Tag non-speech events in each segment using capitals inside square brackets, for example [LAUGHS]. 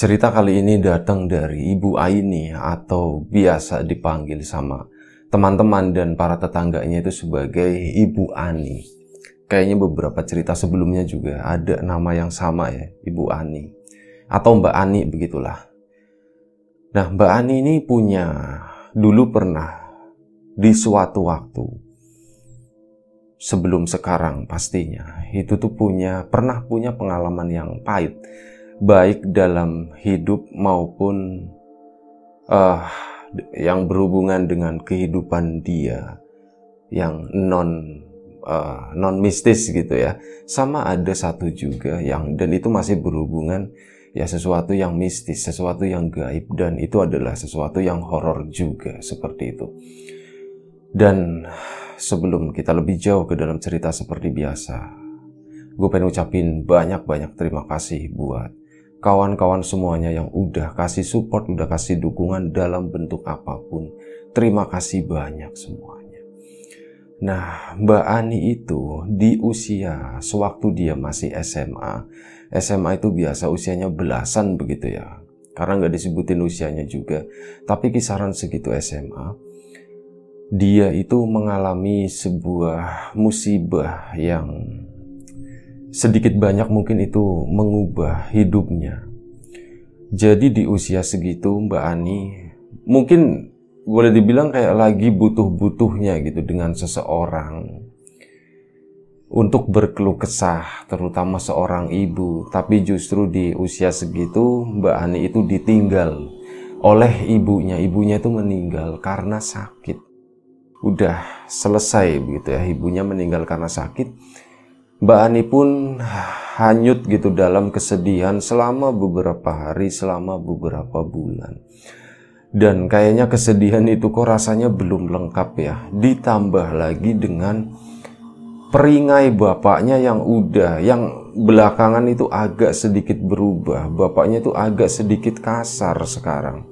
Cerita kali ini datang dari Ibu Aini atau biasa dipanggil sama teman-teman dan para tetangganya itu sebagai Ibu Ani. Kayaknya beberapa cerita sebelumnya juga ada nama yang sama ya, Ibu Ani. Atau Mbak Ani begitulah. Nah, Mbak Ani ini punya dulu pernah di suatu waktu sebelum sekarang pastinya itu tuh punya pernah punya pengalaman yang pahit baik dalam hidup maupun uh, yang berhubungan dengan kehidupan dia yang non uh, non mistis gitu ya sama ada satu juga yang dan itu masih berhubungan ya sesuatu yang mistis sesuatu yang gaib dan itu adalah sesuatu yang horor juga seperti itu dan sebelum kita lebih jauh ke dalam cerita seperti biasa gue pengen ucapin banyak-banyak terima kasih buat kawan-kawan semuanya yang udah kasih support, udah kasih dukungan dalam bentuk apapun. Terima kasih banyak semuanya. Nah, Mbak Ani itu di usia sewaktu dia masih SMA, SMA itu biasa usianya belasan begitu ya, karena nggak disebutin usianya juga, tapi kisaran segitu SMA, dia itu mengalami sebuah musibah yang sedikit banyak mungkin itu mengubah hidupnya. Jadi di usia segitu Mbak Ani mungkin boleh dibilang kayak lagi butuh-butuhnya gitu dengan seseorang untuk berkeluh kesah, terutama seorang ibu. Tapi justru di usia segitu, Mbak Ani itu ditinggal oleh ibunya. Ibunya itu meninggal karena sakit. Udah selesai gitu ya, ibunya meninggal karena sakit. Mbak Ani pun hanyut gitu dalam kesedihan selama beberapa hari, selama beberapa bulan. Dan kayaknya kesedihan itu kok rasanya belum lengkap ya. Ditambah lagi dengan peringai bapaknya yang udah, yang belakangan itu agak sedikit berubah. Bapaknya itu agak sedikit kasar sekarang.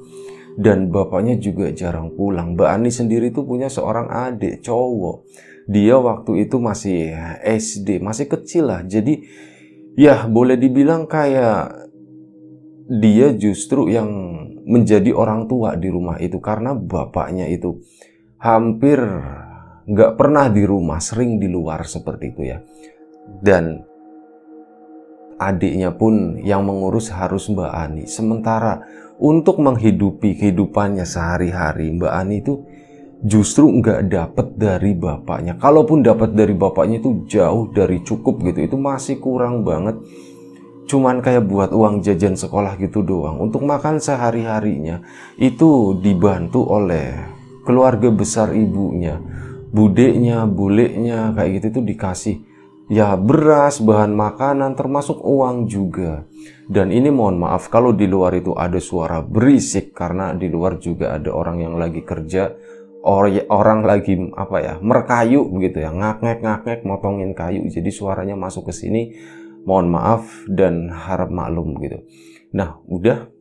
Dan bapaknya juga jarang pulang. Mbak Ani sendiri tuh punya seorang adik cowok dia waktu itu masih SD, masih kecil lah. Jadi ya boleh dibilang kayak dia justru yang menjadi orang tua di rumah itu karena bapaknya itu hampir nggak pernah di rumah, sering di luar seperti itu ya. Dan adiknya pun yang mengurus harus Mbak Ani. Sementara untuk menghidupi kehidupannya sehari-hari Mbak Ani itu justru nggak dapat dari bapaknya. Kalaupun dapat dari bapaknya itu jauh dari cukup gitu. Itu masih kurang banget. Cuman kayak buat uang jajan sekolah gitu doang. Untuk makan sehari-harinya itu dibantu oleh keluarga besar ibunya. Budeknya, buleknya kayak gitu itu dikasih ya beras, bahan makanan termasuk uang juga. Dan ini mohon maaf kalau di luar itu ada suara berisik karena di luar juga ada orang yang lagi kerja orang lagi apa ya merkayu begitu ya ngaknek-ngaknek, motongin kayu jadi suaranya masuk ke sini mohon maaf dan harap maklum gitu nah udah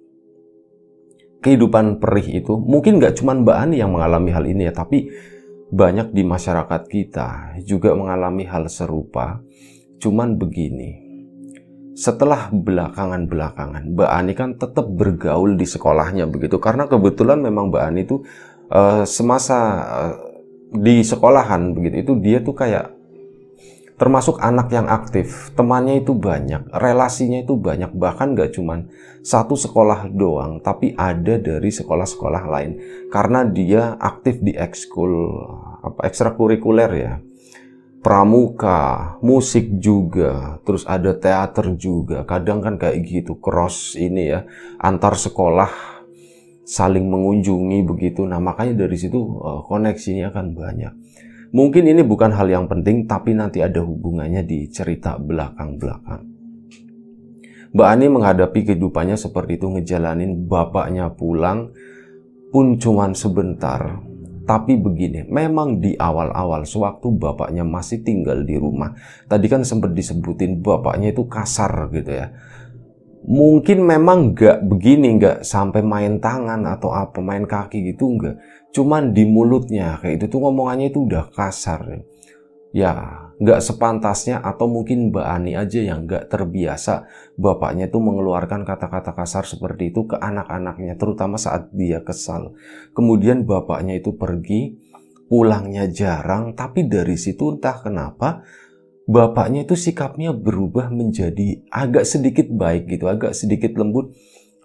kehidupan perih itu mungkin nggak cuma Mbak Ani yang mengalami hal ini ya tapi banyak di masyarakat kita juga mengalami hal serupa cuman begini setelah belakangan-belakangan Mbak Ani kan tetap bergaul di sekolahnya begitu karena kebetulan memang Mbak Ani itu Eh, semasa uh, di sekolahan begitu itu dia tuh kayak termasuk anak yang aktif temannya itu banyak relasinya itu banyak bahkan gak cuman satu sekolah doang tapi ada dari sekolah-sekolah lain karena dia aktif di ekskul apa ekstrakurikuler ya pramuka musik juga terus ada teater juga kadang kan kayak gitu cross ini ya antar sekolah saling mengunjungi begitu. Nah, makanya dari situ uh, koneksinya akan banyak. Mungkin ini bukan hal yang penting, tapi nanti ada hubungannya di cerita belakang-belakang. Mbak Ani menghadapi kehidupannya seperti itu ngejalanin bapaknya pulang pun cuma sebentar. Tapi begini, memang di awal-awal sewaktu bapaknya masih tinggal di rumah, tadi kan sempat disebutin bapaknya itu kasar gitu ya mungkin memang nggak begini nggak sampai main tangan atau apa main kaki gitu nggak cuman di mulutnya kayak itu tuh ngomongannya itu udah kasar ya. ya nggak sepantasnya atau mungkin Mbak Ani aja yang nggak terbiasa bapaknya tuh mengeluarkan kata-kata kasar seperti itu ke anak-anaknya terutama saat dia kesal kemudian bapaknya itu pergi pulangnya jarang tapi dari situ entah kenapa bapaknya itu sikapnya berubah menjadi agak sedikit baik gitu, agak sedikit lembut.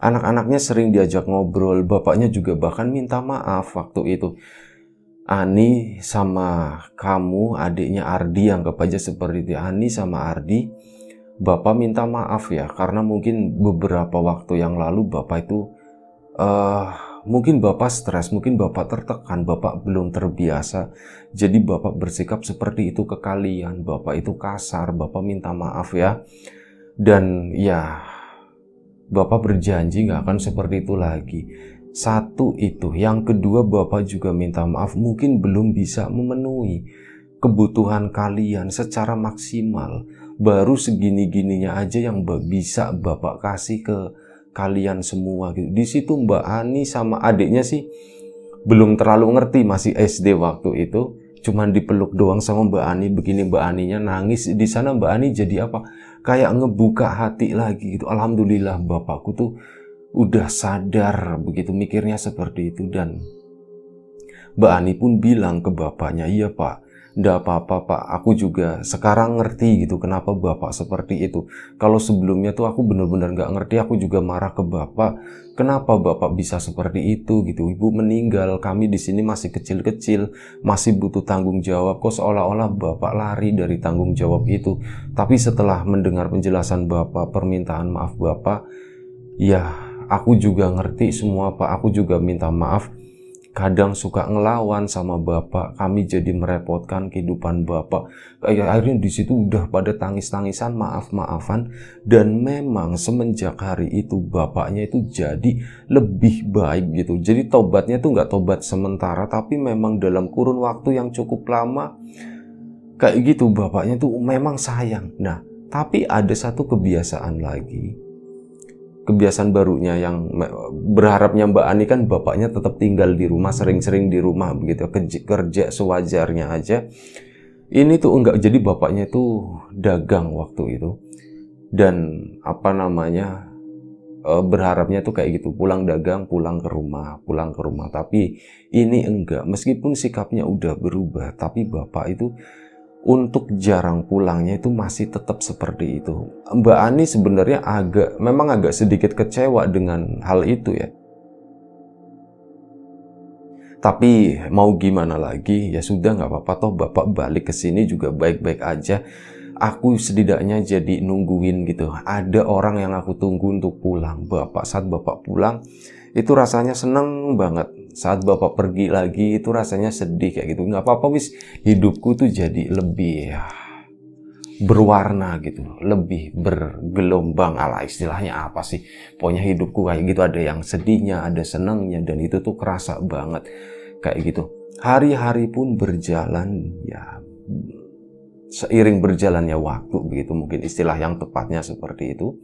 Anak-anaknya sering diajak ngobrol, bapaknya juga bahkan minta maaf waktu itu. Ani sama kamu, adiknya Ardi yang aja seperti itu. Ani sama Ardi, Bapak minta maaf ya karena mungkin beberapa waktu yang lalu Bapak itu uh, Mungkin Bapak stres, mungkin Bapak tertekan, Bapak belum terbiasa. Jadi Bapak bersikap seperti itu ke kalian, Bapak itu kasar, Bapak minta maaf ya. Dan ya, Bapak berjanji nggak akan seperti itu lagi. Satu itu, yang kedua Bapak juga minta maaf mungkin belum bisa memenuhi kebutuhan kalian secara maksimal. Baru segini-gininya aja yang bisa Bapak kasih ke kalian semua gitu. Di situ Mbak Ani sama adiknya sih belum terlalu ngerti masih SD waktu itu. Cuman dipeluk doang sama Mbak Ani begini Mbak Aninya nangis di sana Mbak Ani jadi apa? Kayak ngebuka hati lagi gitu. Alhamdulillah bapakku tuh udah sadar begitu mikirnya seperti itu dan Mbak Ani pun bilang ke bapaknya, "Iya, Pak. Tidak apa-apa pak, aku juga sekarang ngerti gitu kenapa bapak seperti itu. Kalau sebelumnya tuh aku benar-benar nggak ngerti, aku juga marah ke bapak. Kenapa bapak bisa seperti itu gitu? Ibu meninggal, kami di sini masih kecil-kecil, masih butuh tanggung jawab. Kok seolah-olah bapak lari dari tanggung jawab itu. Tapi setelah mendengar penjelasan bapak, permintaan maaf bapak, ya aku juga ngerti semua pak. Aku juga minta maaf kadang suka ngelawan sama bapak kami jadi merepotkan kehidupan bapak kayak eh, akhirnya di situ udah pada tangis-tangisan maaf-maafan dan memang semenjak hari itu bapaknya itu jadi lebih baik gitu jadi tobatnya tuh nggak tobat sementara tapi memang dalam kurun waktu yang cukup lama kayak gitu bapaknya tuh memang sayang nah tapi ada satu kebiasaan lagi kebiasaan barunya yang berharapnya Mbak Ani kan bapaknya tetap tinggal di rumah, sering-sering di rumah begitu, kerja, sewajarnya aja. Ini tuh enggak jadi bapaknya itu dagang waktu itu. Dan apa namanya? Eh, berharapnya tuh kayak gitu, pulang dagang, pulang ke rumah, pulang ke rumah. Tapi ini enggak, meskipun sikapnya udah berubah, tapi bapak itu untuk jarang pulangnya itu masih tetap seperti itu. Mbak Ani sebenarnya agak, memang agak sedikit kecewa dengan hal itu ya. Tapi mau gimana lagi, ya sudah nggak apa-apa toh bapak balik ke sini juga baik-baik aja. Aku setidaknya jadi nungguin gitu. Ada orang yang aku tunggu untuk pulang. Bapak saat bapak pulang itu rasanya seneng banget saat bapak pergi lagi itu rasanya sedih kayak gitu nggak apa-apa wis hidupku tuh jadi lebih ya, berwarna gitu lebih bergelombang ala istilahnya apa sih pokoknya hidupku kayak gitu ada yang sedihnya ada senangnya dan itu tuh kerasa banget kayak gitu hari-hari pun berjalan ya seiring berjalannya waktu begitu mungkin istilah yang tepatnya seperti itu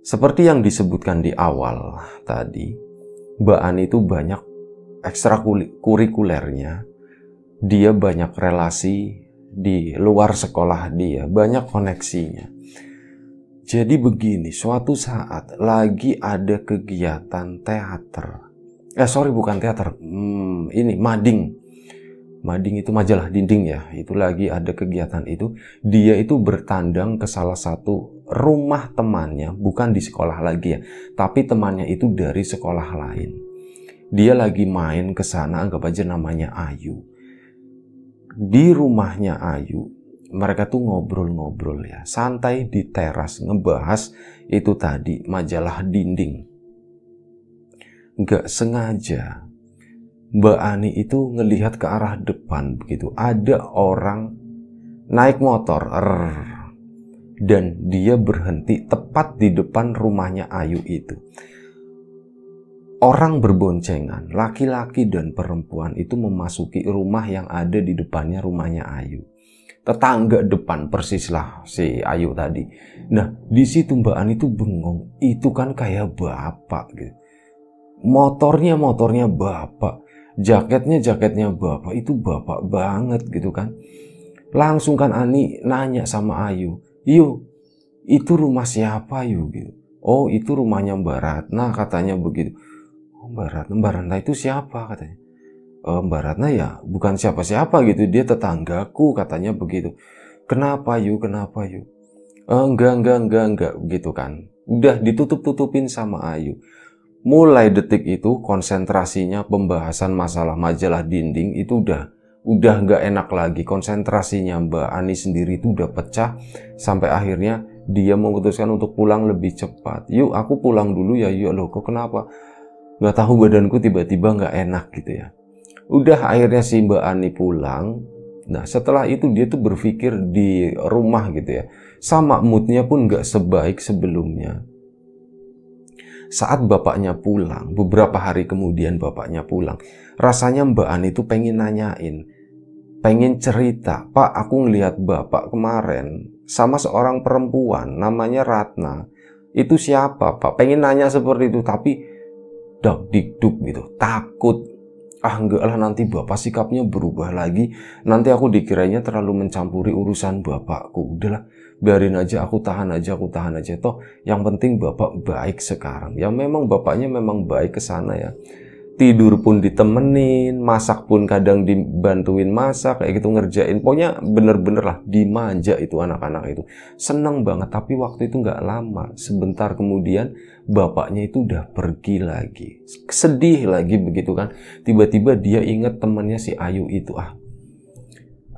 seperti yang disebutkan di awal tadi Mbak Ani itu banyak ekstrakurikulernya. Dia banyak relasi di luar sekolah dia, banyak koneksinya. Jadi begini, suatu saat lagi ada kegiatan teater. Eh sorry bukan teater, hmm, ini mading. Mading itu majalah dinding ya, itu lagi ada kegiatan itu. Dia itu bertandang ke salah satu rumah temannya, bukan di sekolah lagi ya, tapi temannya itu dari sekolah lain. Dia lagi main ke sana, anggap aja namanya Ayu. Di rumahnya Ayu, mereka tuh ngobrol-ngobrol ya, santai di teras ngebahas itu tadi majalah dinding. Gak sengaja Mbak Ani itu ngelihat ke arah depan begitu. Ada orang naik motor. Rrr dan dia berhenti tepat di depan rumahnya Ayu itu. Orang berboncengan, laki-laki dan perempuan itu memasuki rumah yang ada di depannya rumahnya Ayu. Tetangga depan persislah si Ayu tadi. Nah, di situ Mbak Ani tuh bengong. Itu kan kayak bapak gitu. Motornya motornya bapak, jaketnya jaketnya bapak. Itu bapak banget gitu kan. Langsung kan Ani nanya sama Ayu, Iyo, itu rumah siapa yuk? Gitu. Oh, itu rumahnya Mbak Ratna katanya begitu. Oh, Mbak Ratna, Mbak Ratna itu siapa katanya? E, Mbak Ratna ya bukan siapa-siapa gitu, dia tetanggaku katanya begitu. Kenapa yuk? Kenapa yuk? E, eh, enggak, enggak, enggak, enggak gitu kan. Udah ditutup-tutupin sama Ayu. Mulai detik itu konsentrasinya pembahasan masalah majalah dinding itu udah udah nggak enak lagi konsentrasinya Mbak Ani sendiri itu udah pecah sampai akhirnya dia memutuskan untuk pulang lebih cepat yuk aku pulang dulu ya yuk loh kok kenapa nggak tahu badanku tiba-tiba nggak enak gitu ya udah akhirnya si Mbak Ani pulang nah setelah itu dia tuh berpikir di rumah gitu ya sama moodnya pun nggak sebaik sebelumnya saat bapaknya pulang, beberapa hari kemudian bapaknya pulang, rasanya Mbak Ani itu pengen nanyain, pengen cerita, Pak aku ngelihat bapak kemarin sama seorang perempuan namanya Ratna. Itu siapa Pak? Pengen nanya seperti itu, tapi dak dikduk gitu, takut ah enggak lah nanti bapak sikapnya berubah lagi nanti aku dikiranya terlalu mencampuri urusan bapakku udahlah biarin aja aku tahan aja aku tahan aja toh yang penting bapak baik sekarang ya memang bapaknya memang baik ke sana ya tidur pun ditemenin masak pun kadang dibantuin masak kayak gitu ngerjain pokoknya bener-bener lah dimanja itu anak-anak itu seneng banget tapi waktu itu nggak lama sebentar kemudian bapaknya itu udah pergi lagi sedih lagi begitu kan tiba-tiba dia inget temennya si Ayu itu ah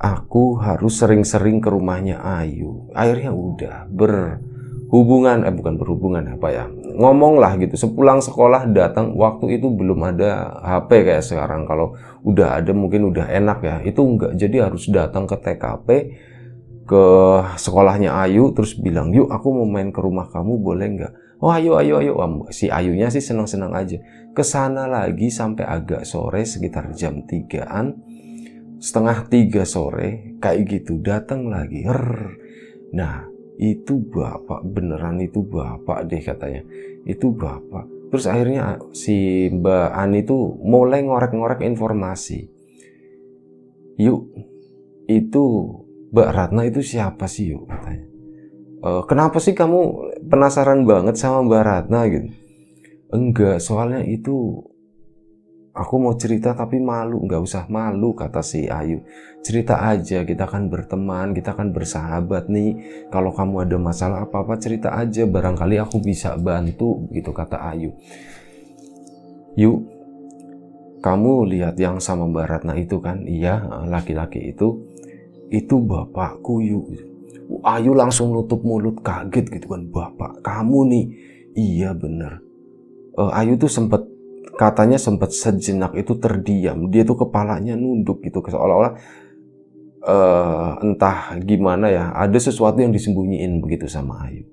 aku harus sering-sering ke rumahnya Ayu. Akhirnya udah berhubungan, eh bukan berhubungan apa ya, ngomong lah gitu. Sepulang sekolah datang, waktu itu belum ada HP kayak sekarang. Kalau udah ada mungkin udah enak ya. Itu enggak, jadi harus datang ke TKP, ke sekolahnya Ayu, terus bilang, yuk aku mau main ke rumah kamu, boleh enggak? Oh ayo ayo ayo, si Ayunya sih senang-senang aja. Kesana lagi sampai agak sore sekitar jam 3-an setengah tiga sore kayak gitu datang lagi Rrr. nah itu bapak beneran itu bapak deh katanya itu bapak terus akhirnya si Mbak Ani itu mulai ngorek-ngorek informasi yuk itu Mbak Ratna itu siapa sih yuk katanya e, kenapa sih kamu penasaran banget sama Mbak Ratna gitu enggak soalnya itu Aku mau cerita tapi malu, nggak usah malu kata si Ayu. Cerita aja, kita kan berteman, kita kan bersahabat nih. Kalau kamu ada masalah apa-apa cerita aja, barangkali aku bisa bantu gitu kata Ayu. Yuk, kamu lihat yang sama Mbak Ratna itu kan? Iya, laki-laki itu. Itu bapakku yuk. Ayu langsung nutup mulut kaget gitu kan. Bapak kamu nih. Iya bener. Eh, Ayu tuh sempet katanya sempat sejenak itu terdiam. Dia tuh kepalanya nunduk gitu seolah-olah uh, entah gimana ya, ada sesuatu yang disembunyiin begitu sama Ayu.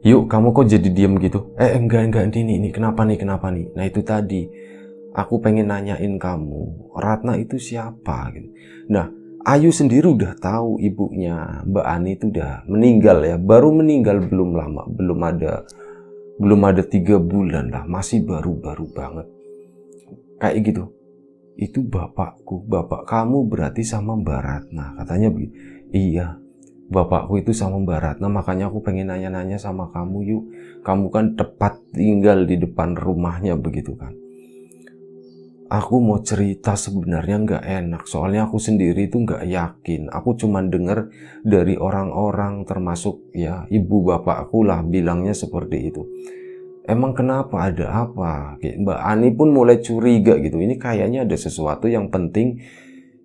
Yuk, kamu kok jadi diam gitu? Eh, enggak, enggak, ini, ini, kenapa nih, kenapa nih? Nah, itu tadi, aku pengen nanyain kamu, Ratna itu siapa? Gitu. Nah, Ayu sendiri udah tahu ibunya, Mbak Ani itu udah meninggal ya, baru meninggal belum lama, belum ada belum ada tiga bulan lah, masih baru-baru banget. Kayak gitu. Itu bapakku, bapak kamu berarti sama barat nah Katanya begitu. Iya, bapakku itu sama barat nah makanya aku pengen nanya-nanya sama kamu yuk. Kamu kan tepat tinggal di depan rumahnya begitu kan aku mau cerita sebenarnya nggak enak soalnya aku sendiri itu nggak yakin aku cuman denger dari orang-orang termasuk ya ibu bapak aku lah bilangnya seperti itu emang kenapa ada apa kayak Mbak Ani pun mulai curiga gitu ini kayaknya ada sesuatu yang penting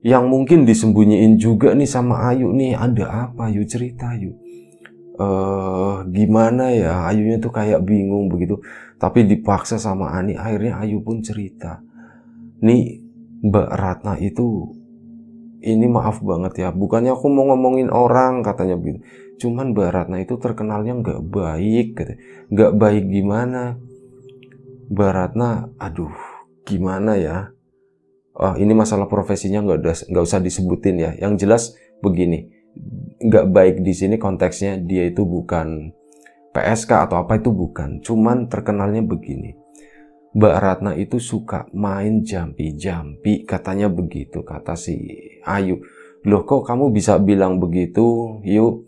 yang mungkin disembunyiin juga nih sama Ayu nih ada apa Ayu cerita Ayu uh, gimana ya Ayunya tuh kayak bingung begitu tapi dipaksa sama Ani akhirnya Ayu pun cerita nih Mbak Ratna itu ini maaf banget ya bukannya aku mau ngomongin orang katanya begitu cuman Mbak Ratna itu terkenalnya nggak baik gitu nggak baik gimana Mbak Ratna aduh gimana ya oh, ini masalah profesinya nggak nggak usah disebutin ya yang jelas begini nggak baik di sini konteksnya dia itu bukan PSK atau apa itu bukan cuman terkenalnya begini Mbak Ratna itu suka main jampi-jampi, katanya begitu, kata si Ayu. Loh kok kamu bisa bilang begitu? Yuk,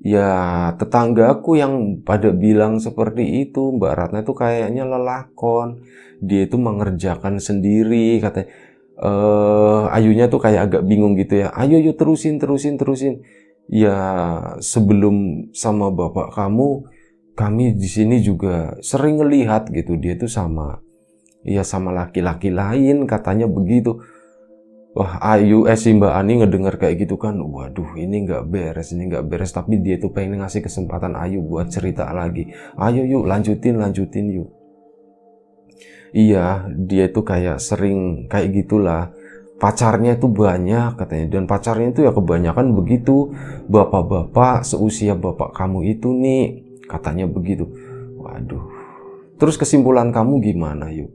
ya tetanggaku yang pada bilang seperti itu. Mbak Ratna itu kayaknya lelakon. Dia itu mengerjakan sendiri, katanya. eh ayunya tuh kayak agak bingung gitu ya. Ayo yuk terusin, terusin, terusin. Ya sebelum sama bapak kamu kami di sini juga sering ngelihat gitu dia tuh sama ya sama laki-laki lain katanya begitu wah ayu eh si mbak Ani ngedengar kayak gitu kan waduh ini nggak beres ini nggak beres tapi dia tuh pengen ngasih kesempatan Ayu buat cerita lagi ayo yuk lanjutin lanjutin yuk iya dia tuh kayak sering kayak gitulah pacarnya itu banyak katanya dan pacarnya itu ya kebanyakan begitu bapak-bapak seusia bapak kamu itu nih katanya begitu. Waduh. Terus kesimpulan kamu gimana yuk?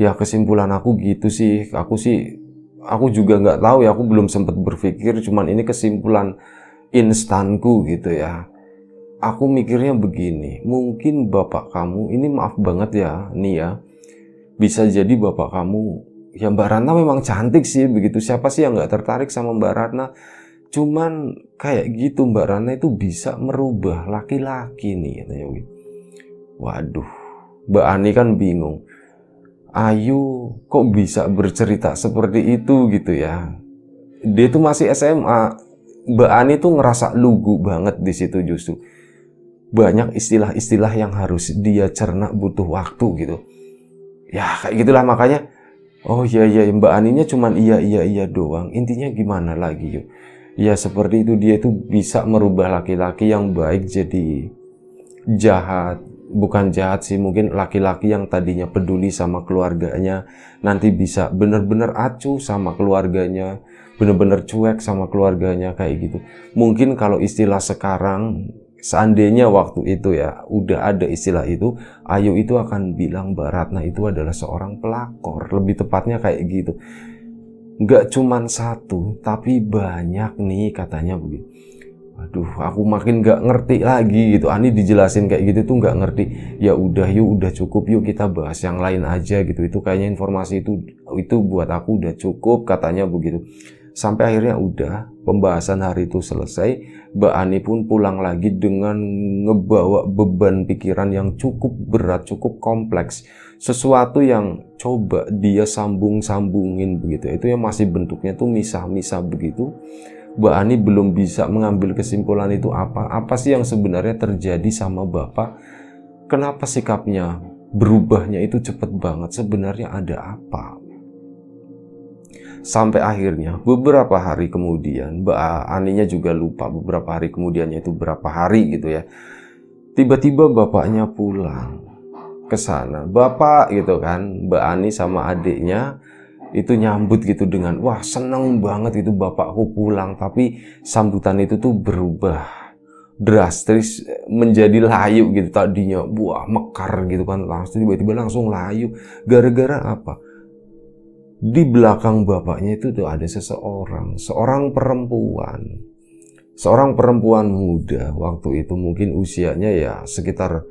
Ya kesimpulan aku gitu sih. Aku sih aku juga nggak tahu ya. Aku belum sempat berpikir. Cuman ini kesimpulan instanku gitu ya. Aku mikirnya begini. Mungkin bapak kamu ini maaf banget ya nih ya. Bisa jadi bapak kamu ya Mbak Ratna memang cantik sih begitu. Siapa sih yang nggak tertarik sama Mbak Ratna? cuman kayak gitu Mbak Rana itu bisa merubah laki-laki nih katanya Wi. Waduh, Mbak Ani kan bingung. Ayu kok bisa bercerita seperti itu gitu ya. Dia tuh masih SMA. Mbak Ani tuh ngerasa lugu banget di situ justru. Banyak istilah-istilah yang harus dia cerna butuh waktu gitu. Ya kayak gitulah makanya. Oh iya iya Mbak Aninya cuman iya iya iya doang. Intinya gimana lagi yuk ya seperti itu dia itu bisa merubah laki-laki yang baik jadi jahat bukan jahat sih mungkin laki-laki yang tadinya peduli sama keluarganya nanti bisa bener-bener acuh sama keluarganya bener-bener cuek sama keluarganya kayak gitu mungkin kalau istilah sekarang seandainya waktu itu ya udah ada istilah itu Ayu itu akan bilang Mbak Ratna itu adalah seorang pelakor lebih tepatnya kayak gitu nggak cuman satu tapi banyak nih katanya begitu aduh aku makin nggak ngerti lagi gitu Ani dijelasin kayak gitu tuh nggak ngerti ya udah yuk udah cukup yuk kita bahas yang lain aja gitu itu kayaknya informasi itu itu buat aku udah cukup katanya begitu sampai akhirnya udah pembahasan hari itu selesai Mbak Ani pun pulang lagi dengan ngebawa beban pikiran yang cukup berat cukup kompleks sesuatu yang coba dia sambung-sambungin begitu itu yang masih bentuknya tuh misah-misah begitu Mbak Ani belum bisa mengambil kesimpulan itu apa apa sih yang sebenarnya terjadi sama Bapak kenapa sikapnya berubahnya itu cepet banget sebenarnya ada apa sampai akhirnya beberapa hari kemudian Mbak Aninya juga lupa beberapa hari kemudiannya itu berapa hari gitu ya tiba-tiba bapaknya pulang ke sana. Bapak gitu kan, Mbak Ani sama adiknya itu nyambut gitu dengan wah seneng banget itu bapakku pulang tapi sambutan itu tuh berubah drastis menjadi layu gitu tadinya buah mekar gitu kan langsung tiba-tiba langsung layu gara-gara apa di belakang bapaknya itu tuh ada seseorang seorang perempuan seorang perempuan muda waktu itu mungkin usianya ya sekitar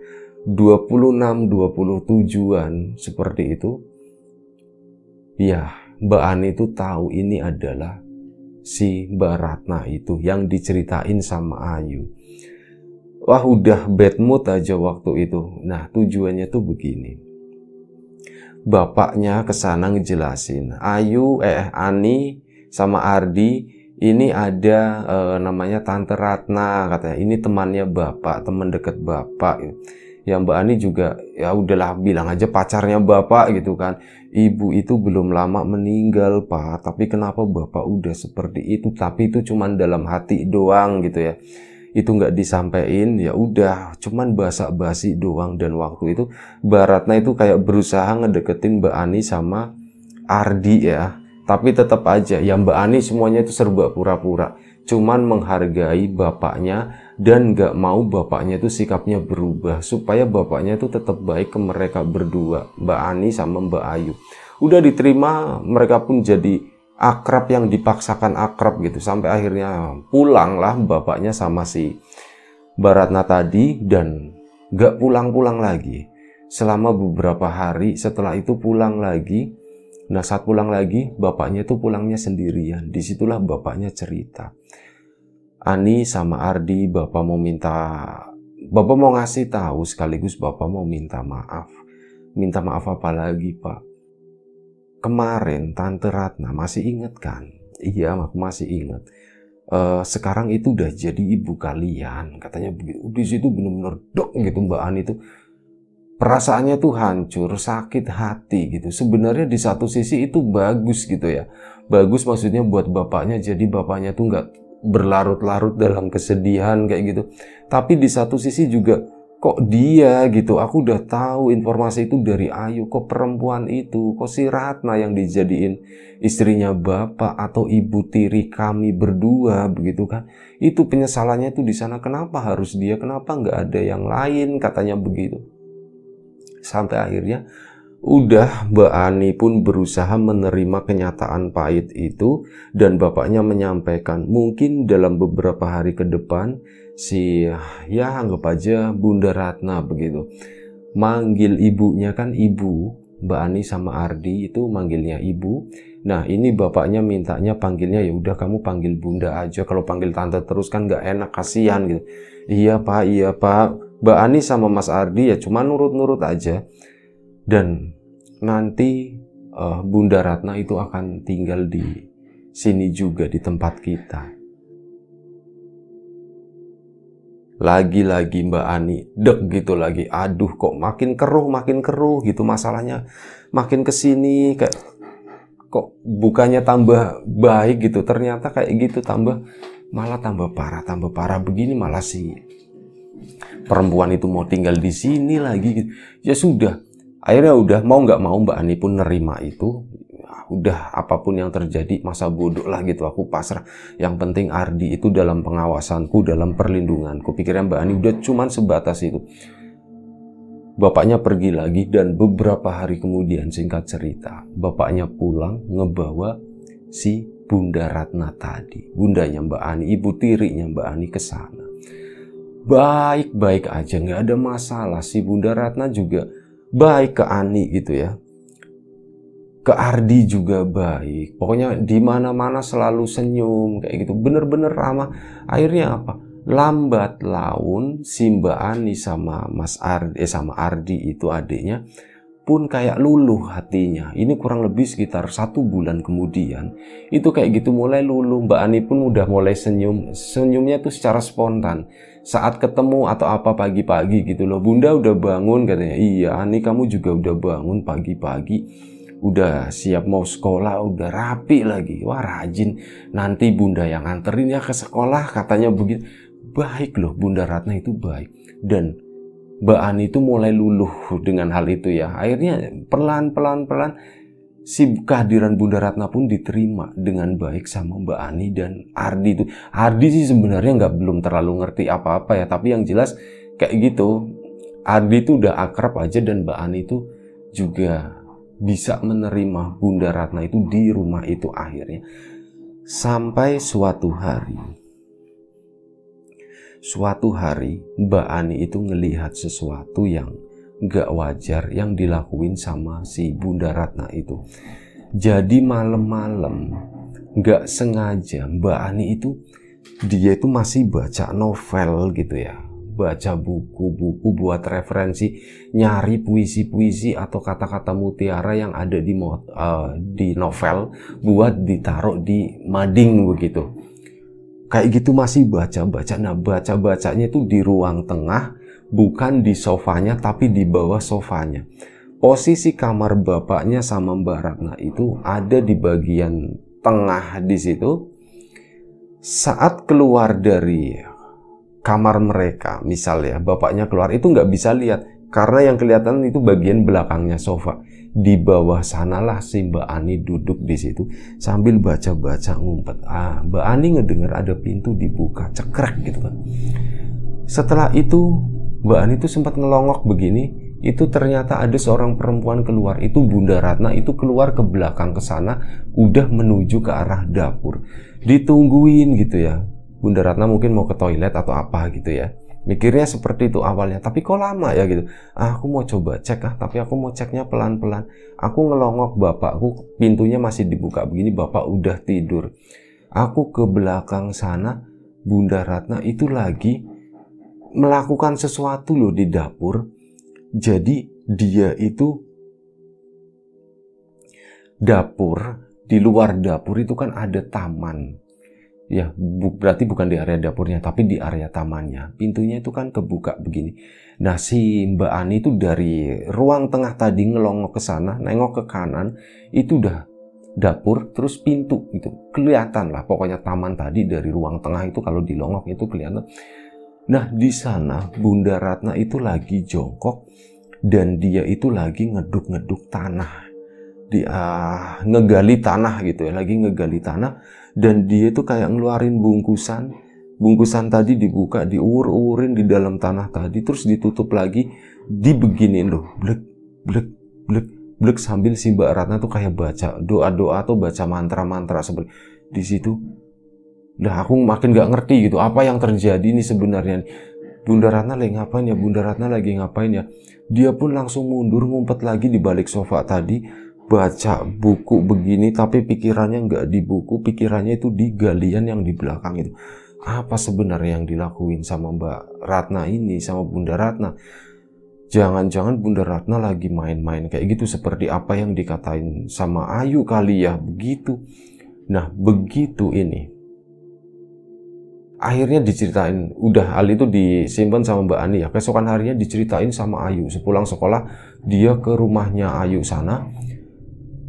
26 27-an seperti itu ya Mbak Ani itu tahu ini adalah si Mbak Ratna itu yang diceritain sama Ayu wah udah bad mood aja waktu itu nah tujuannya tuh begini bapaknya kesana ngejelasin Ayu eh Ani sama Ardi ini ada eh, namanya Tante Ratna katanya ini temannya bapak teman deket bapak ya Mbak Ani juga ya udahlah bilang aja pacarnya Bapak gitu kan. Ibu itu belum lama meninggal Pak, tapi kenapa Bapak udah seperti itu? Tapi itu cuman dalam hati doang gitu ya. Itu nggak disampaikan, ya udah cuman basa-basi doang dan waktu itu Baratna itu kayak berusaha ngedeketin Mbak Ani sama Ardi ya. Tapi tetap aja ya Mbak Ani semuanya itu serba pura-pura. Cuman menghargai bapaknya dan gak mau bapaknya itu sikapnya berubah supaya bapaknya itu tetap baik ke mereka berdua Mbak Ani sama Mbak Ayu udah diterima mereka pun jadi akrab yang dipaksakan akrab gitu sampai akhirnya pulang lah bapaknya sama si Baratna tadi dan gak pulang-pulang lagi selama beberapa hari setelah itu pulang lagi nah saat pulang lagi bapaknya itu pulangnya sendirian disitulah bapaknya cerita Ani sama Ardi, Bapak mau minta, Bapak mau ngasih tahu sekaligus Bapak mau minta maaf. Minta maaf apa lagi Pak? Kemarin Tante Ratna masih ingat kan? Iya, aku masih ingat. Uh, sekarang itu udah jadi ibu kalian, katanya begitu. Di situ benar-benar dok gitu Mbak Ani itu perasaannya tuh hancur, sakit hati gitu. Sebenarnya di satu sisi itu bagus gitu ya. Bagus maksudnya buat bapaknya, jadi bapaknya tuh nggak berlarut-larut dalam kesedihan kayak gitu. Tapi di satu sisi juga kok dia gitu, aku udah tahu informasi itu dari Ayu, kok perempuan itu, kok si Ratna yang dijadiin istrinya bapak atau ibu tiri kami berdua begitu kan. Itu penyesalannya tuh di sana kenapa harus dia, kenapa nggak ada yang lain katanya begitu. Sampai akhirnya Udah Mbak Ani pun berusaha menerima kenyataan pahit itu dan bapaknya menyampaikan mungkin dalam beberapa hari ke depan si ya anggap aja Bunda Ratna begitu. Manggil ibunya kan ibu, Mbak Ani sama Ardi itu manggilnya ibu. Nah ini bapaknya mintanya panggilnya ya udah kamu panggil Bunda aja kalau panggil tante terus kan nggak enak kasihan gitu. Iya Pak, iya Pak. Mbak Ani sama Mas Ardi ya cuma nurut-nurut aja dan nanti uh, Bunda Ratna itu akan tinggal di sini juga di tempat kita. Lagi-lagi Mbak Ani deg gitu lagi. Aduh kok makin keruh makin keruh gitu masalahnya makin kesini kayak kok bukannya tambah baik gitu ternyata kayak gitu tambah malah tambah parah tambah parah begini malah sih. perempuan itu mau tinggal di sini lagi gitu. ya sudah akhirnya udah mau nggak mau Mbak Ani pun nerima itu ya udah apapun yang terjadi masa bodoh lah gitu aku pasrah yang penting Ardi itu dalam pengawasanku dalam perlindunganku pikirnya Mbak Ani udah cuman sebatas itu bapaknya pergi lagi dan beberapa hari kemudian singkat cerita bapaknya pulang ngebawa si Bunda Ratna tadi bundanya Mbak Ani ibu tirinya Mbak Ani ke sana baik-baik aja nggak ada masalah si Bunda Ratna juga baik ke Ani gitu ya ke Ardi juga baik pokoknya di mana mana selalu senyum kayak gitu bener-bener ramah akhirnya apa lambat laun Simba Ani sama Mas Ardi eh, sama Ardi itu adiknya pun kayak luluh hatinya. Ini kurang lebih sekitar satu bulan kemudian, itu kayak gitu mulai luluh. Mbak Ani pun udah mulai senyum, senyumnya tuh secara spontan. Saat ketemu atau apa pagi-pagi gitu loh. Bunda udah bangun katanya. Iya, Ani kamu juga udah bangun pagi-pagi. Udah siap mau sekolah, udah rapi lagi. Wah rajin. Nanti bunda yang anterin ya ke sekolah katanya begitu. Baik loh Bunda Ratna itu baik. Dan Mbak Ani itu mulai luluh dengan hal itu ya. Akhirnya pelan-pelan-pelan si kehadiran Bunda Ratna pun diterima dengan baik sama Mbak Ani dan Ardi itu. Ardi sih sebenarnya nggak belum terlalu ngerti apa-apa ya, tapi yang jelas kayak gitu. Ardi itu udah akrab aja dan Mbak Ani itu juga bisa menerima Bunda Ratna itu di rumah itu akhirnya. Sampai suatu hari Suatu hari Mbak Ani itu ngelihat sesuatu yang gak wajar yang dilakuin sama si Bunda Ratna itu. Jadi malam-malam gak sengaja Mbak Ani itu dia itu masih baca novel gitu ya baca buku-buku buat referensi nyari puisi-puisi atau kata-kata mutiara yang ada di uh, di novel buat ditaruh di mading begitu kayak gitu masih baca-baca. Nah, baca-bacanya itu di ruang tengah, bukan di sofanya, tapi di bawah sofanya. Posisi kamar bapaknya sama Mbak Ratna itu ada di bagian tengah di situ. Saat keluar dari kamar mereka, misalnya bapaknya keluar itu nggak bisa lihat karena yang kelihatan itu bagian belakangnya sofa di bawah sanalah si Mbak Ani duduk di situ sambil baca-baca ngumpet. Ah, Mbak Ani ngedengar ada pintu dibuka, cekrek gitu kan. Setelah itu Mbak Ani tuh sempat ngelongok begini, itu ternyata ada seorang perempuan keluar. Itu Bunda Ratna itu keluar ke belakang ke sana, udah menuju ke arah dapur. Ditungguin gitu ya. Bunda Ratna mungkin mau ke toilet atau apa gitu ya mikirnya seperti itu awalnya tapi kok lama ya gitu ah, aku mau coba cek ah tapi aku mau ceknya pelan-pelan aku ngelongok bapakku pintunya masih dibuka begini bapak udah tidur aku ke belakang sana Bunda Ratna itu lagi melakukan sesuatu loh di dapur jadi dia itu dapur di luar dapur itu kan ada taman ya bu, berarti bukan di area dapurnya tapi di area tamannya pintunya itu kan kebuka begini nah si Mbak Ani itu dari ruang tengah tadi ngelongok ke sana nengok ke kanan itu udah dapur terus pintu itu kelihatan lah pokoknya taman tadi dari ruang tengah itu kalau dilongok itu kelihatan nah di sana Bunda Ratna itu lagi jongkok dan dia itu lagi ngeduk-ngeduk tanah dia uh, ngegali tanah gitu ya lagi ngegali tanah dan dia tuh kayak ngeluarin bungkusan bungkusan tadi dibuka diuur-uurin di dalam tanah tadi terus ditutup lagi dibeginin loh blek blek blek blek sambil si Mbak Ratna tuh kayak baca doa-doa atau baca mantra-mantra seperti di situ Nah aku makin gak ngerti gitu apa yang terjadi ini sebenarnya Bunda Ratna lagi ngapain ya Bunda Ratna lagi ngapain ya dia pun langsung mundur ngumpet lagi di balik sofa tadi baca buku begini tapi pikirannya nggak di buku pikirannya itu di galian yang di belakang itu apa sebenarnya yang dilakuin sama Mbak Ratna ini sama Bunda Ratna jangan-jangan Bunda Ratna lagi main-main kayak gitu seperti apa yang dikatain sama Ayu kali ya begitu nah begitu ini akhirnya diceritain udah hal itu disimpan sama Mbak Ani ya keesokan harinya diceritain sama Ayu sepulang sekolah dia ke rumahnya Ayu sana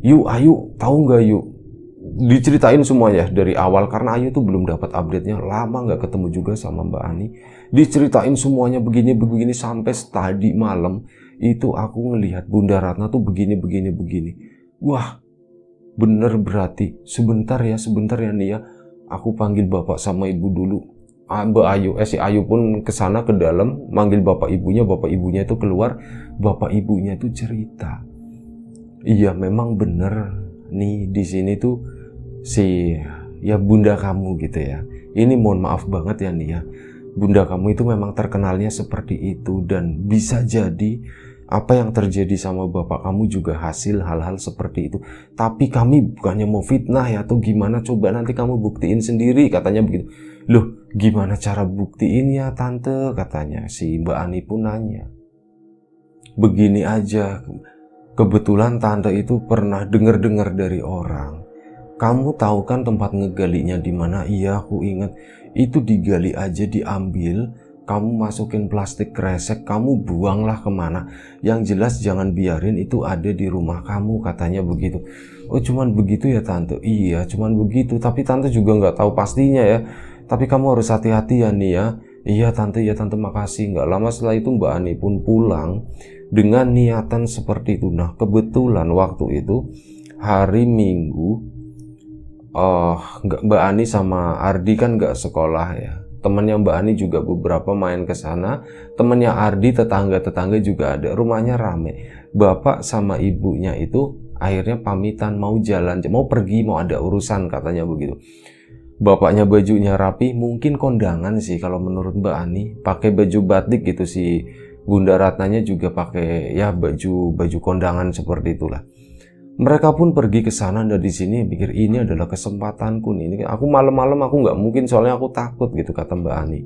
Yuk, Ayu, tahu nggak Yu? Diceritain semuanya dari awal karena Ayu tuh belum dapat update-nya, lama nggak ketemu juga sama Mbak Ani. Diceritain semuanya begini-begini sampai tadi malam itu aku ngelihat Bunda Ratna tuh begini-begini begini. Wah, bener berarti sebentar ya, sebentar ya Nia. Aku panggil bapak sama ibu dulu. Ah, Mbak Ayu, eh si Ayu pun kesana ke dalam, manggil bapak ibunya, bapak ibunya itu keluar, bapak ibunya itu cerita iya memang bener nih di sini tuh si ya bunda kamu gitu ya. Ini mohon maaf banget ya nih ya. Bunda kamu itu memang terkenalnya seperti itu dan bisa jadi apa yang terjadi sama bapak kamu juga hasil hal-hal seperti itu. Tapi kami bukannya mau fitnah ya atau gimana coba nanti kamu buktiin sendiri katanya begitu. Loh, gimana cara buktiin ya tante katanya si Mbak Ani pun nanya. Begini aja, Kebetulan tante itu pernah dengar-dengar dari orang. Kamu tahu kan tempat ngegalinya di mana? Iya, aku ingat. Itu digali aja diambil, kamu masukin plastik kresek, kamu buanglah kemana. Yang jelas jangan biarin itu ada di rumah kamu, katanya begitu. Oh, cuman begitu ya tante? Iya, cuman begitu. Tapi tante juga nggak tahu pastinya ya. Tapi kamu harus hati-hati ya nih ya Iya tante, iya tante makasih. Nggak lama setelah itu Mbak Ani pun pulang dengan niatan seperti itu. Nah kebetulan waktu itu hari Minggu, oh nggak Mbak Ani sama Ardi kan nggak sekolah ya. Temannya Mbak Ani juga beberapa main ke sana. Temannya Ardi tetangga-tetangga juga ada. Rumahnya rame. Bapak sama ibunya itu akhirnya pamitan mau jalan, mau pergi, mau ada urusan katanya begitu bapaknya bajunya rapi, mungkin kondangan sih kalau menurut Mbak Ani. Pakai baju batik gitu si Bunda Ratnanya juga pakai ya baju baju kondangan seperti itulah. Mereka pun pergi ke sana dan di sini pikir ini adalah kesempatanku nih. Ini aku malam-malam aku nggak mungkin soalnya aku takut gitu kata Mbak Ani.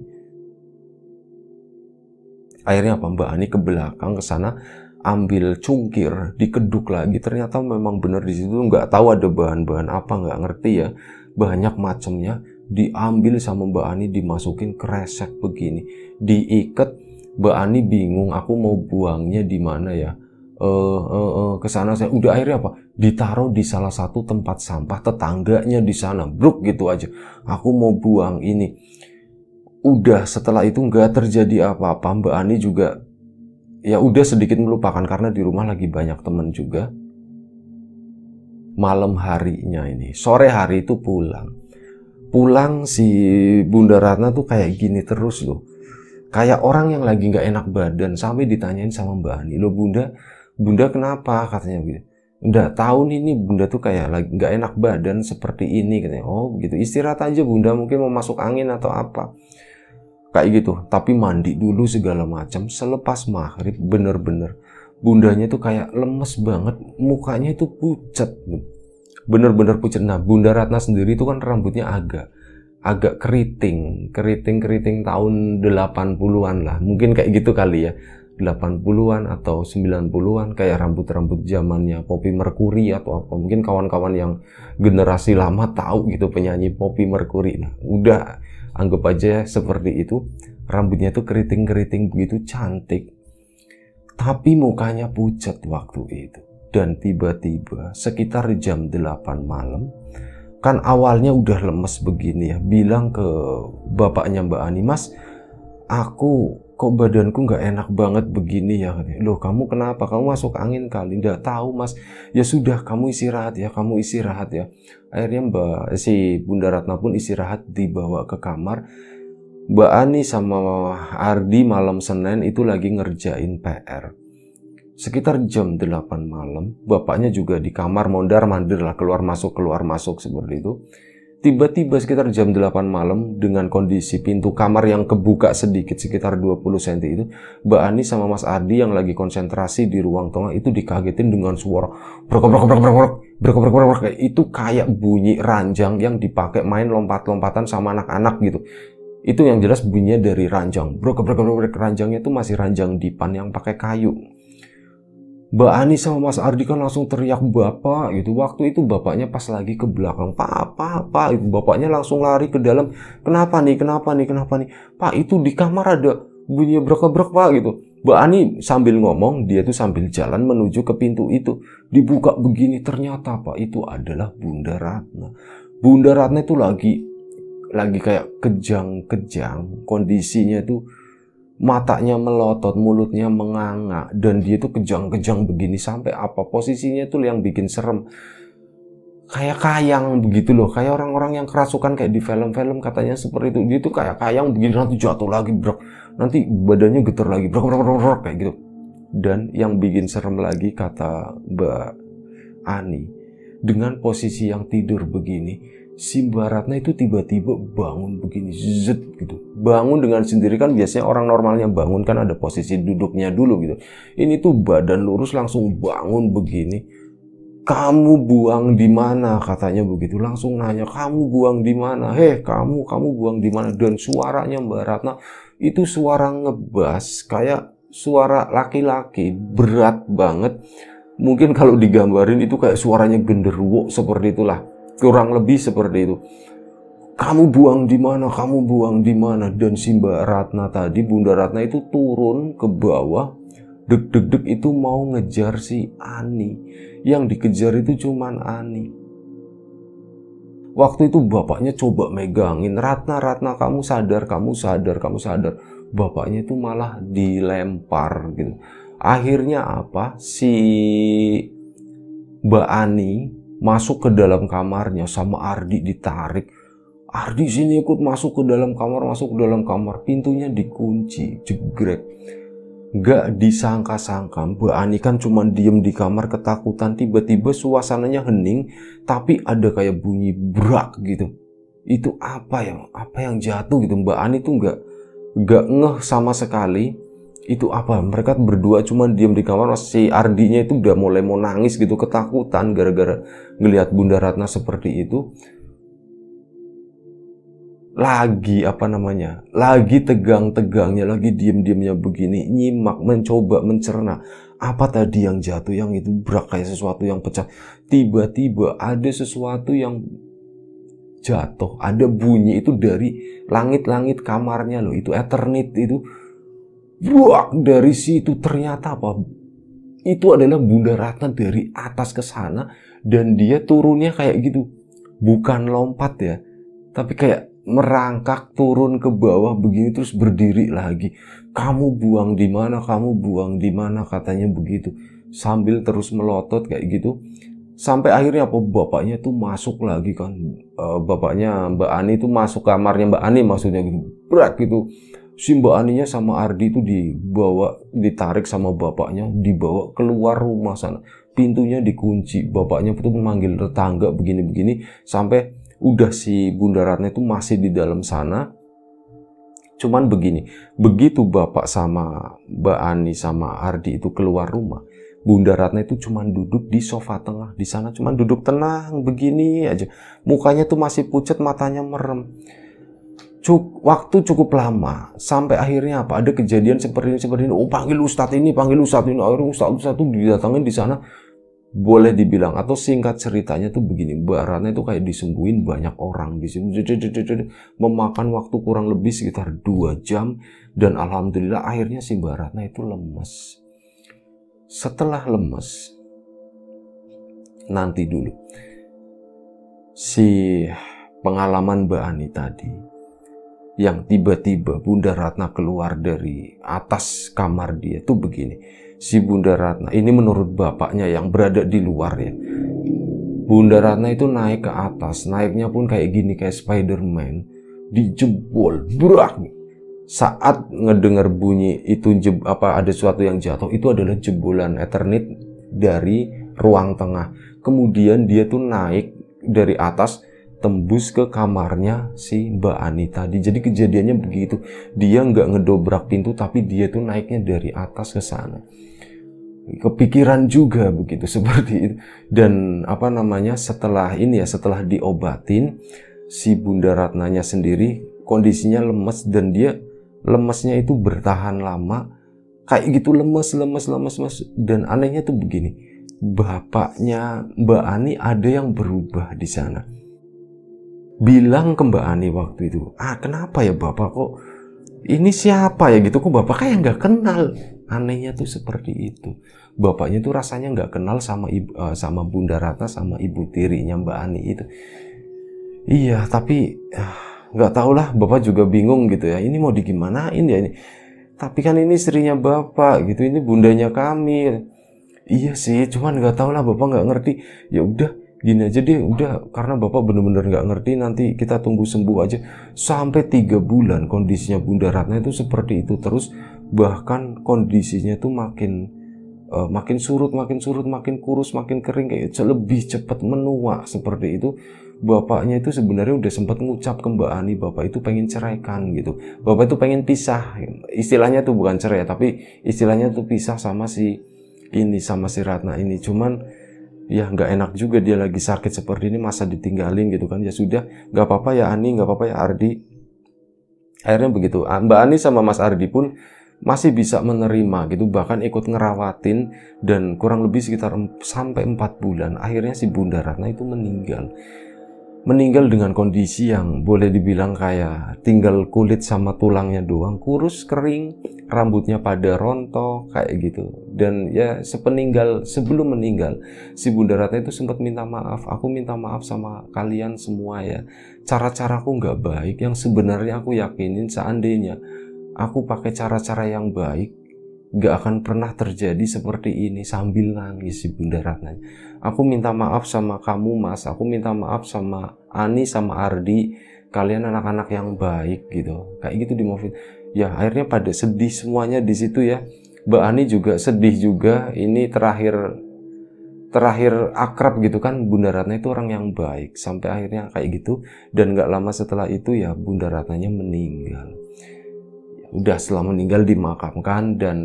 Akhirnya apa Mbak Ani ke belakang ke sana ambil cungkir dikeduk lagi ternyata memang benar di situ nggak tahu ada bahan-bahan apa nggak ngerti ya banyak macamnya diambil sama Mbak Ani dimasukin kresek begini diikat Mbak Ani bingung aku mau buangnya di mana ya uh, uh, uh, ke sana saya udah akhirnya apa ditaruh di salah satu tempat sampah tetangganya di sana bruk gitu aja aku mau buang ini udah setelah itu nggak terjadi apa-apa Mbak Ani juga ya udah sedikit melupakan karena di rumah lagi banyak temen juga malam harinya ini. Sore hari itu pulang. Pulang si Bunda Ratna tuh kayak gini terus loh. Kayak orang yang lagi nggak enak badan sampai ditanyain sama Mbak Ani, "Loh Bunda, Bunda kenapa?" katanya gitu. Bunda tahun ini Bunda tuh kayak lagi nggak enak badan seperti ini katanya. Oh, gitu. Istirahat aja Bunda, mungkin mau masuk angin atau apa. Kayak gitu. Tapi mandi dulu segala macam selepas maghrib bener-bener bundanya tuh kayak lemes banget, mukanya itu pucat. Bener-bener pucat. Nah, Bunda Ratna sendiri itu kan rambutnya agak agak keriting, keriting-keriting tahun 80-an lah. Mungkin kayak gitu kali ya. 80-an atau 90-an kayak rambut-rambut zamannya Poppy Mercury atau apa. Mungkin kawan-kawan yang generasi lama tahu gitu penyanyi Poppy Mercury. Nah, udah anggap aja seperti itu. Rambutnya tuh keriting-keriting begitu cantik tapi mukanya pucat waktu itu. Dan tiba-tiba sekitar jam 8 malam, kan awalnya udah lemes begini ya, bilang ke bapaknya Mbak Ani, Mas, aku kok badanku nggak enak banget begini ya loh kamu kenapa kamu masuk angin kali nggak tahu mas ya sudah kamu istirahat ya kamu istirahat ya akhirnya mbak si bunda ratna pun istirahat dibawa ke kamar Mbak Ani sama Ardi malam Senin itu lagi ngerjain PR. Sekitar jam 8 malam, bapaknya juga di kamar mondar mandir lah keluar masuk keluar masuk seperti itu. Tiba-tiba sekitar jam 8 malam dengan kondisi pintu kamar yang kebuka sedikit sekitar 20 cm itu, Mbak Ani sama Mas Ardi yang lagi konsentrasi di ruang tengah itu dikagetin dengan suara brok brok brok brok brok itu kayak bunyi ranjang yang dipakai main lompat-lompatan sama anak-anak gitu itu yang jelas bunyinya dari ranjang. Bro, kebrek-kebrek ranjangnya itu masih ranjang dipan yang pakai kayu. Mbak Ani sama Mas Ardi kan langsung teriak bapak gitu. Waktu itu bapaknya pas lagi ke belakang. Pak, pak, pak. Itu bapaknya langsung lari ke dalam. Kenapa nih, kenapa nih, kenapa nih. Pak itu di kamar ada bunyinya brek-brek pak gitu. Mbak Ani sambil ngomong, dia tuh sambil jalan menuju ke pintu itu. Dibuka begini, ternyata pak itu adalah Bunda Ratna. Bunda Ratna itu lagi lagi kayak kejang-kejang kondisinya tuh matanya melotot mulutnya menganga dan dia tuh kejang-kejang begini sampai apa posisinya tuh yang bikin serem kayak kayang begitu loh kayak orang-orang yang kerasukan kayak di film-film katanya seperti itu dia tuh kayak kayang begini nanti jatuh lagi bro nanti badannya getar lagi bro bro bro kayak gitu dan yang bikin serem lagi kata Mbak Ani dengan posisi yang tidur begini si Ratna itu tiba-tiba bangun begini, zet gitu. Bangun dengan sendiri kan biasanya orang normalnya bangun kan ada posisi duduknya dulu gitu. Ini tuh badan lurus langsung bangun begini. Kamu buang di mana katanya begitu. Langsung nanya, "Kamu buang di mana?" "Heh, kamu, kamu buang di mana?" Dan suaranya Mbak Ratna itu suara ngebas kayak suara laki-laki, berat banget. Mungkin kalau digambarin itu kayak suaranya genderuwo seperti itulah Kurang lebih seperti itu. Kamu buang di mana? Kamu buang di mana? Dan Simba Ratna tadi, Bunda Ratna itu turun ke bawah. Deg-deg-deg itu mau ngejar si Ani. Yang dikejar itu cuman Ani. Waktu itu bapaknya coba megangin Ratna, Ratna kamu sadar, kamu sadar, kamu sadar. Bapaknya itu malah dilempar gitu. Akhirnya apa? Si Mbak Ani masuk ke dalam kamarnya sama Ardi ditarik. Ardi sini ikut masuk ke dalam kamar, masuk ke dalam kamar, pintunya dikunci, jegrek. Gak disangka-sangka, Mbak Ani kan cuma diem di kamar ketakutan, tiba-tiba suasananya hening, tapi ada kayak bunyi brak gitu. Itu apa ya? Apa yang jatuh gitu? Mbak Ani tuh gak, gak ngeh sama sekali itu apa mereka berdua cuma diam di kamar si Ardinya itu udah mulai mau nangis gitu ketakutan gara-gara ngelihat Bunda Ratna seperti itu lagi apa namanya lagi tegang-tegangnya lagi diam-diamnya begini nyimak mencoba mencerna apa tadi yang jatuh yang itu berak kayak sesuatu yang pecah tiba-tiba ada sesuatu yang jatuh ada bunyi itu dari langit-langit kamarnya loh itu eternit itu Buak dari situ ternyata apa? Itu adalah Bunda Ratna dari atas ke sana dan dia turunnya kayak gitu. Bukan lompat ya, tapi kayak merangkak turun ke bawah begini terus berdiri lagi. Kamu buang di mana? Kamu buang di mana? Katanya begitu. Sambil terus melotot kayak gitu. Sampai akhirnya apa bapaknya tuh masuk lagi kan. Eh, bapaknya Mbak Ani tuh masuk kamarnya Mbak Ani maksudnya gitu. Berat gitu si Mbak Aninya sama Ardi itu dibawa, ditarik sama bapaknya, dibawa keluar rumah sana. Pintunya dikunci, bapaknya itu memanggil tetangga begini-begini, sampai udah si Bunda Ratna itu masih di dalam sana. Cuman begini, begitu bapak sama Mbak Ani sama Ardi itu keluar rumah, Bunda Ratna itu cuman duduk di sofa tengah, di sana cuman duduk tenang begini aja. Mukanya tuh masih pucat, matanya merem cuk, waktu cukup lama sampai akhirnya apa ada kejadian seperti ini seperti ini oh panggil ustadz ini panggil ustadz ini akhirnya ustadz ustadz itu didatangin di sana boleh dibilang atau singkat ceritanya tuh begini baratnya itu kayak disembuhin banyak orang di sini memakan waktu kurang lebih sekitar dua jam dan alhamdulillah akhirnya si baratnya itu lemes setelah lemes nanti dulu si pengalaman Mbak Ani tadi yang tiba-tiba Bunda Ratna keluar dari atas kamar dia tuh begini. Si Bunda Ratna ini menurut bapaknya yang berada di luar ya. Bunda Ratna itu naik ke atas, naiknya pun kayak gini kayak Spiderman dijebol, brak. Saat ngedengar bunyi itu jeb, apa ada sesuatu yang jatuh, itu adalah jebolan eternit dari ruang tengah. Kemudian dia tuh naik dari atas tembus ke kamarnya si Mbak Ani tadi. Jadi kejadiannya begitu. Dia nggak ngedobrak pintu tapi dia tuh naiknya dari atas ke sana. Kepikiran juga begitu [LAUGHS] seperti itu. Dan apa namanya setelah ini ya setelah diobatin si Bunda Ratnanya sendiri kondisinya lemes dan dia lemesnya itu bertahan lama kayak gitu lemes lemes lemes lemes dan anehnya tuh begini bapaknya Mbak Ani ada yang berubah di sana bilang ke Mbak Ani waktu itu, ah kenapa ya Bapak kok ini siapa ya gitu kok Bapak kayak nggak kenal. Anehnya tuh seperti itu. Bapaknya tuh rasanya nggak kenal sama ibu, eh, sama Bunda Rata sama ibu tirinya Mbak Ani itu. Iya, tapi ah, nggak tau lah. Bapak juga bingung gitu ya. Ini mau digimanain ya ini. Tapi kan ini istrinya bapak gitu. Ini bundanya kami. Iya sih, cuman nggak tau lah. Bapak nggak ngerti. Ya udah, gini aja deh udah karena bapak bener-bener nggak -bener ngerti nanti kita tunggu sembuh aja sampai tiga bulan kondisinya Bunda Ratna itu seperti itu terus bahkan kondisinya tuh makin uh, makin surut makin surut makin kurus makin kering kayak lebih cepat menua seperti itu bapaknya itu sebenarnya udah sempat ngucap ke Mbak Ani bapak itu pengen ceraikan gitu bapak itu pengen pisah istilahnya tuh bukan cerai tapi istilahnya tuh pisah sama si ini sama si Ratna ini cuman ya nggak enak juga dia lagi sakit seperti ini masa ditinggalin gitu kan ya sudah nggak apa-apa ya Ani nggak apa-apa ya Ardi akhirnya begitu ah, Mbak Ani sama Mas Ardi pun masih bisa menerima gitu bahkan ikut ngerawatin dan kurang lebih sekitar sampai 4 bulan akhirnya si Bunda Ratna itu meninggal meninggal dengan kondisi yang boleh dibilang kayak tinggal kulit sama tulangnya doang, kurus, kering, rambutnya pada rontok kayak gitu. Dan ya sepeninggal sebelum meninggal, si Bunda Ratna itu sempat minta maaf. Aku minta maaf sama kalian semua ya. Cara-caraku nggak baik yang sebenarnya aku yakinin seandainya aku pakai cara-cara yang baik gak akan pernah terjadi seperti ini sambil nangis Bunda Ratna. Aku minta maaf sama kamu Mas, aku minta maaf sama Ani sama Ardi, kalian anak-anak yang baik gitu. Kayak gitu di movie Ya akhirnya pada sedih semuanya di situ ya. Mbak Ani juga sedih juga. Ini terakhir terakhir akrab gitu kan Bunda Ratna itu orang yang baik sampai akhirnya kayak gitu dan nggak lama setelah itu ya Bunda Ratnanya meninggal udah setelah meninggal dimakamkan dan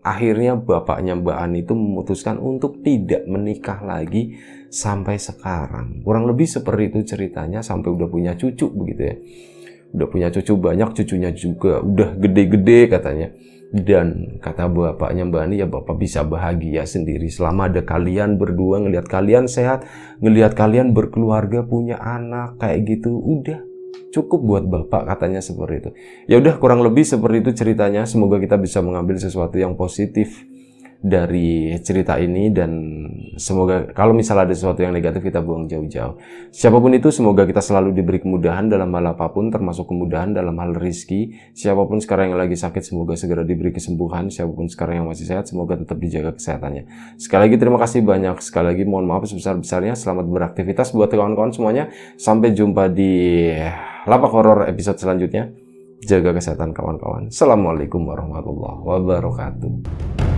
akhirnya bapaknya Mbak Ani itu memutuskan untuk tidak menikah lagi sampai sekarang. Kurang lebih seperti itu ceritanya sampai udah punya cucu begitu ya. Udah punya cucu banyak, cucunya juga udah gede-gede katanya. Dan kata bapaknya Mbak Ani ya bapak bisa bahagia sendiri selama ada kalian berdua ngelihat kalian sehat, ngelihat kalian berkeluarga punya anak kayak gitu udah cukup buat bapak katanya seperti itu. Ya udah kurang lebih seperti itu ceritanya. Semoga kita bisa mengambil sesuatu yang positif dari cerita ini dan semoga kalau misalnya ada sesuatu yang negatif kita buang jauh-jauh. Siapapun itu semoga kita selalu diberi kemudahan dalam hal apapun termasuk kemudahan dalam hal rizki. Siapapun sekarang yang lagi sakit semoga segera diberi kesembuhan. Siapapun sekarang yang masih sehat semoga tetap dijaga kesehatannya. Sekali lagi terima kasih banyak. Sekali lagi mohon maaf sebesar-besarnya. Selamat beraktivitas buat kawan-kawan semuanya. Sampai jumpa di lapak horor episode selanjutnya. Jaga kesehatan kawan-kawan. Assalamualaikum warahmatullahi wabarakatuh.